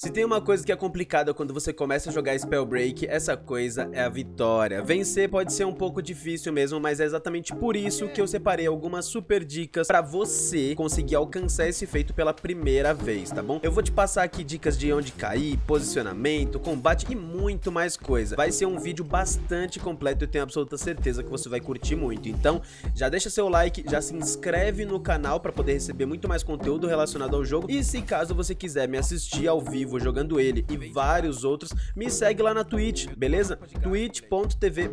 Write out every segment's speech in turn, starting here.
Se tem uma coisa que é complicada quando você começa a jogar Spellbreak, essa coisa é a vitória. Vencer pode ser um pouco difícil mesmo, mas é exatamente por isso que eu separei algumas super dicas pra você conseguir alcançar esse feito pela primeira vez, tá bom? Eu vou te passar aqui dicas de onde cair, posicionamento, combate e muito mais coisa. Vai ser um vídeo bastante completo e tenho absoluta certeza que você vai curtir muito. Então, já deixa seu like, já se inscreve no canal pra poder receber muito mais conteúdo relacionado ao jogo e se caso você quiser me assistir ao vivo, vivo jogando ele e vários outros, me segue lá na Twitch, beleza? twitch.tv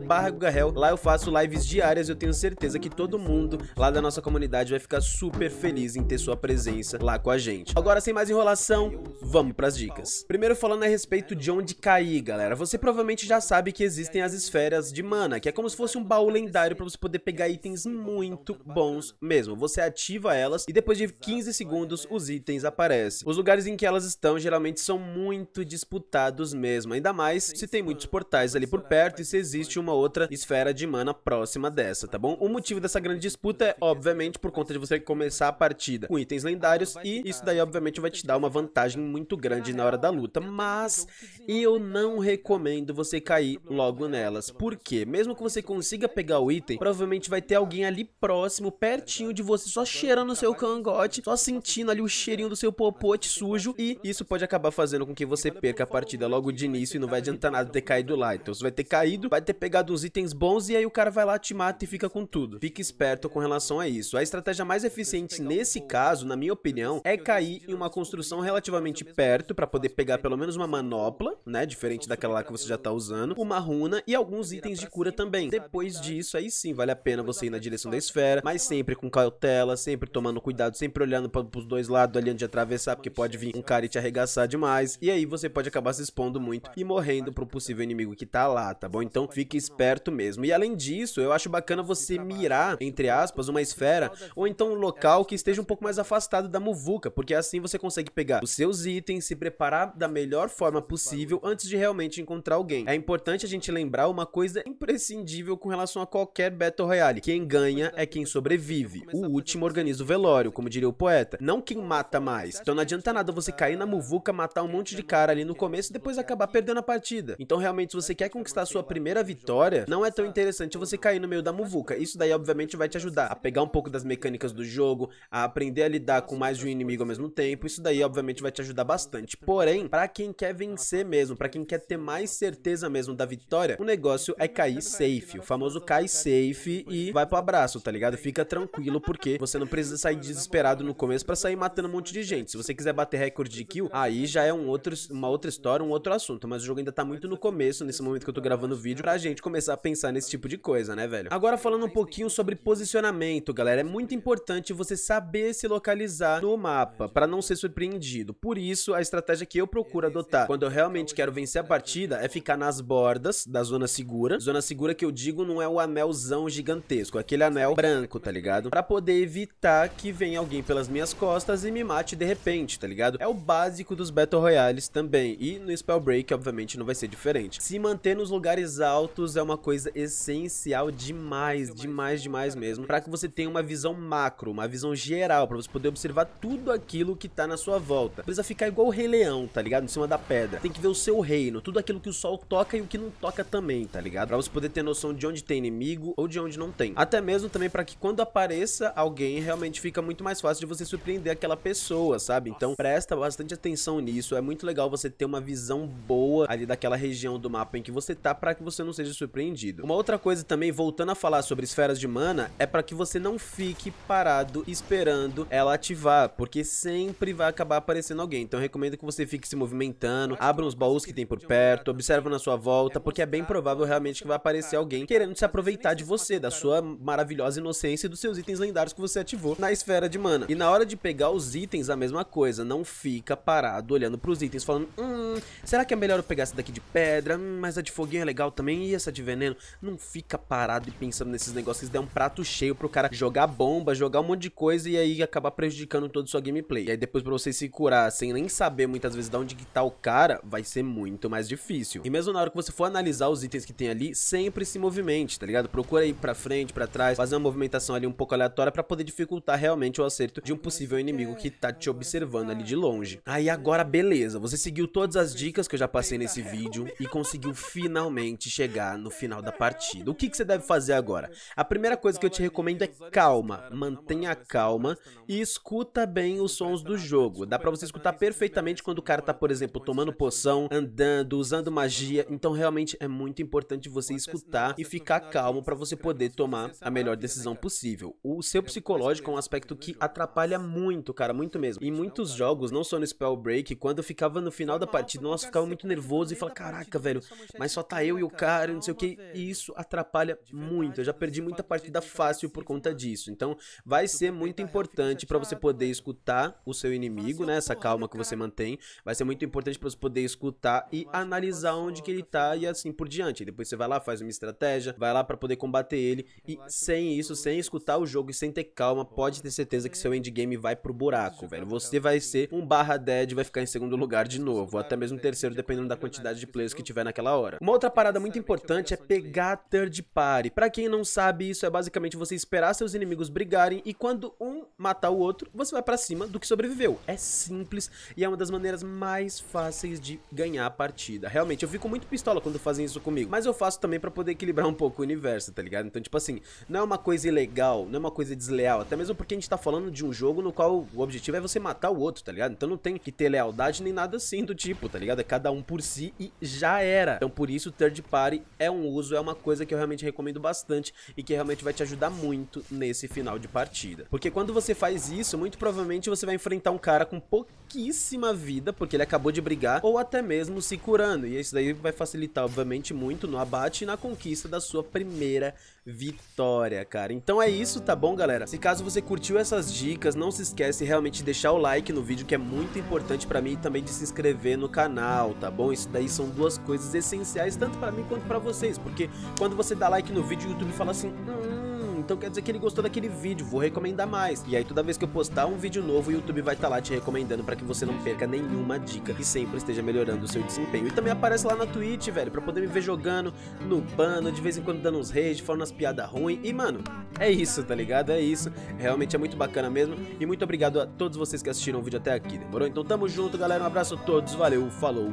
Lá eu faço lives diárias e eu tenho certeza que todo mundo lá da nossa comunidade vai ficar super feliz em ter sua presença lá com a gente. Agora, sem mais enrolação, vamos pras dicas. Primeiro falando a respeito de onde cair, galera. Você provavelmente já sabe que existem as esferas de mana, que é como se fosse um baú lendário pra você poder pegar itens muito bons mesmo. Você ativa elas e depois de 15 segundos os itens aparecem. Os lugares em que elas estão geralmente são muito disputados mesmo, ainda mais se tem muitos portais ali por perto e se existe uma outra esfera de mana próxima dessa, tá bom? O motivo dessa grande disputa é, obviamente, por conta de você começar a partida com itens lendários e isso daí, obviamente, vai te dar uma vantagem muito grande na hora da luta, mas eu não recomendo você cair logo nelas, porque mesmo que você consiga pegar o item, provavelmente vai ter alguém ali próximo, pertinho de você, só cheirando o seu cangote, só sentindo ali o cheirinho do seu popote sujo e isso pode acabar fazendo com que você perca a partida logo de início e não vai adiantar nada ter caído lá. Então você vai ter caído, vai ter pegado uns itens bons e aí o cara vai lá, te mata e fica com tudo. Fique esperto com relação a isso. A estratégia mais eficiente nesse caso, na minha opinião, é cair em uma construção relativamente perto para poder pegar pelo menos uma manopla, né? Diferente daquela lá que você já tá usando, uma runa e alguns itens de cura também. Depois disso, aí sim, vale a pena você ir na direção da esfera, mas sempre com cautela, sempre tomando cuidado, sempre olhando para os dois lados ali onde atravessar, porque pode vir um cara e te arregaçar demais mais, e aí você pode acabar se expondo muito e morrendo pro possível inimigo que tá lá, tá bom? Então fique esperto mesmo. E além disso, eu acho bacana você mirar, entre aspas, uma esfera, ou então um local que esteja um pouco mais afastado da muvuca, porque assim você consegue pegar os seus itens, se preparar da melhor forma possível antes de realmente encontrar alguém. É importante a gente lembrar uma coisa imprescindível com relação a qualquer Battle Royale. Quem ganha é quem sobrevive. O último organiza o velório, como diria o poeta. Não quem mata mais. Então não adianta nada você cair na muvuca, matar matar um monte de cara ali no começo e depois acabar perdendo a partida. Então, realmente, se você quer conquistar a sua primeira vitória, não é tão interessante você cair no meio da muvuca. Isso daí, obviamente, vai te ajudar a pegar um pouco das mecânicas do jogo, a aprender a lidar com mais de um inimigo ao mesmo tempo. Isso daí, obviamente, vai te ajudar bastante. Porém, para quem quer vencer mesmo, para quem quer ter mais certeza mesmo da vitória, o negócio é cair safe. O famoso cai safe e vai pro abraço, tá ligado? Fica tranquilo porque você não precisa sair desesperado no começo para sair matando um monte de gente. Se você quiser bater recorde de kill, aí já é um outro, uma outra história, um outro assunto, mas o jogo ainda tá muito no começo, nesse momento que eu tô gravando o vídeo, pra gente começar a pensar nesse tipo de coisa, né, velho? Agora falando um pouquinho sobre posicionamento, galera, é muito importante você saber se localizar no mapa, pra não ser surpreendido. Por isso, a estratégia que eu procuro adotar quando eu realmente quero vencer a partida é ficar nas bordas da zona segura. Zona segura que eu digo não é o anelzão gigantesco, é aquele anel branco, tá ligado? Pra poder evitar que venha alguém pelas minhas costas e me mate de repente, tá ligado? É o básico dos Battle Battle Royales também, e no Spellbreak obviamente não vai ser diferente. Se manter nos lugares altos é uma coisa essencial demais, demais, demais mesmo, para que você tenha uma visão macro, uma visão geral, para você poder observar tudo aquilo que tá na sua volta. Precisa ficar igual o Rei Leão, tá ligado? Em cima da pedra. Tem que ver o seu reino, tudo aquilo que o sol toca e o que não toca também, tá ligado? Pra você poder ter noção de onde tem inimigo ou de onde não tem. Até mesmo também para que quando apareça alguém, realmente fica muito mais fácil de você surpreender aquela pessoa, sabe? Então presta bastante atenção nisso isso. É muito legal você ter uma visão boa ali daquela região do mapa em que você tá para que você não seja surpreendido. Uma outra coisa também, voltando a falar sobre esferas de mana, é para que você não fique parado esperando ela ativar, porque sempre vai acabar aparecendo alguém. Então eu recomendo que você fique se movimentando, abra uns baús que tem por perto, observa na sua volta, é porque é bem provável realmente que vai aparecer alguém querendo se aproveitar de você, da sua maravilhosa inocência e dos seus itens lendários que você ativou na esfera de mana. E na hora de pegar os itens, a mesma coisa, não fica parado olhando olhando pros itens, falando, hum, será que é melhor eu pegar essa daqui de pedra? Hum, mas a de foguinho é legal também, e essa de veneno? Não fica parado e pensando nesses negócios, dá um prato cheio pro cara jogar bomba, jogar um monte de coisa e aí acabar prejudicando toda a sua gameplay. E aí depois pra você se curar sem nem saber muitas vezes de onde que tá o cara, vai ser muito mais difícil. E mesmo na hora que você for analisar os itens que tem ali, sempre se movimente, tá ligado? Procura ir pra frente, pra trás, fazer uma movimentação ali um pouco aleatória pra poder dificultar realmente o acerto de um possível inimigo que tá te observando ali de longe. Aí agora, beleza, você seguiu todas as dicas que eu já passei é. nesse vídeo e conseguiu finalmente chegar no final da partida. O que, que você deve fazer agora? A primeira coisa que eu te recomendo é calma, mantenha a calma e escuta bem os sons do jogo. Dá pra você escutar perfeitamente quando o cara tá, por exemplo, tomando poção, andando, usando magia, então realmente é muito importante você escutar e ficar calmo pra você poder tomar a melhor é decisão possível. O seu psicológico é um aspecto que atrapalha muito, cara, muito mesmo. Em muitos jogos, não só no Spellbreak, quando eu ficava no final da partida, nossa, ficava muito nervoso e falava, caraca, velho, mas só tá eu e o cara, não sei o que, e isso atrapalha muito. Eu já perdi muita partida fácil por assim, conta disso. Então, vai ser muito importante para você poder escutar o seu assim, inimigo, né? Essa calma que você mantém, vai ser muito importante para você poder escutar e analisar onde que ele tá e assim por diante. depois você vai lá, faz uma estratégia, vai lá para poder combater ele e sem isso, sem escutar o jogo e sem ter calma, pode ter certeza que seu endgame vai pro buraco, velho. Você vai ser um barra dead, vai ficar em segundo lugar de novo, ou até mesmo terceiro, dependendo da quantidade de players que tiver naquela hora. Uma outra parada muito importante é pegar third party. Pra quem não sabe, isso é basicamente você esperar seus inimigos brigarem e quando um matar o outro, você vai pra cima do que sobreviveu. É simples e é uma das maneiras mais fáceis de ganhar a partida. Realmente, eu fico muito pistola quando fazem isso comigo, mas eu faço também pra poder equilibrar um pouco o universo, tá ligado? Então, tipo assim, não é uma coisa ilegal, não é uma coisa desleal, até mesmo porque a gente tá falando de um jogo no qual o objetivo é você matar o outro, tá ligado? Então não tem que ter lealdade comunidade nem nada assim do tipo, tá ligado? É cada um por si e já era. Então por isso o third party é um uso, é uma coisa que eu realmente recomendo bastante e que realmente vai te ajudar muito nesse final de partida. Porque quando você faz isso, muito provavelmente você vai enfrentar um cara com pouquíssima vida, porque ele acabou de brigar, ou até mesmo se curando. E isso daí vai facilitar, obviamente, muito no abate e na conquista da sua primeira vitória, cara. Então é isso, tá bom, galera? Se caso você curtiu essas dicas, não se esquece realmente de deixar o like no vídeo, que é muito importante pra mim também de se inscrever no canal, tá bom? Isso daí são duas coisas essenciais tanto para mim quanto para vocês, porque quando você dá like no vídeo, o YouTube fala assim, hum, então quer dizer que ele gostou daquele vídeo, vou recomendar mais. E aí toda vez que eu postar um vídeo novo, o YouTube vai estar tá lá te recomendando para que você não perca nenhuma dica e sempre esteja melhorando o seu desempenho. E também aparece lá na Twitch, velho, para poder me ver jogando no pano, de vez em quando dando uns rage, falando umas piadas ruins. E, mano, é isso, tá ligado? É isso. Realmente é muito bacana mesmo. E muito obrigado a todos vocês que assistiram o vídeo até aqui, demorou? Então tamo junto, galera. Um abraço a todos, valeu, falou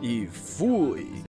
e fui!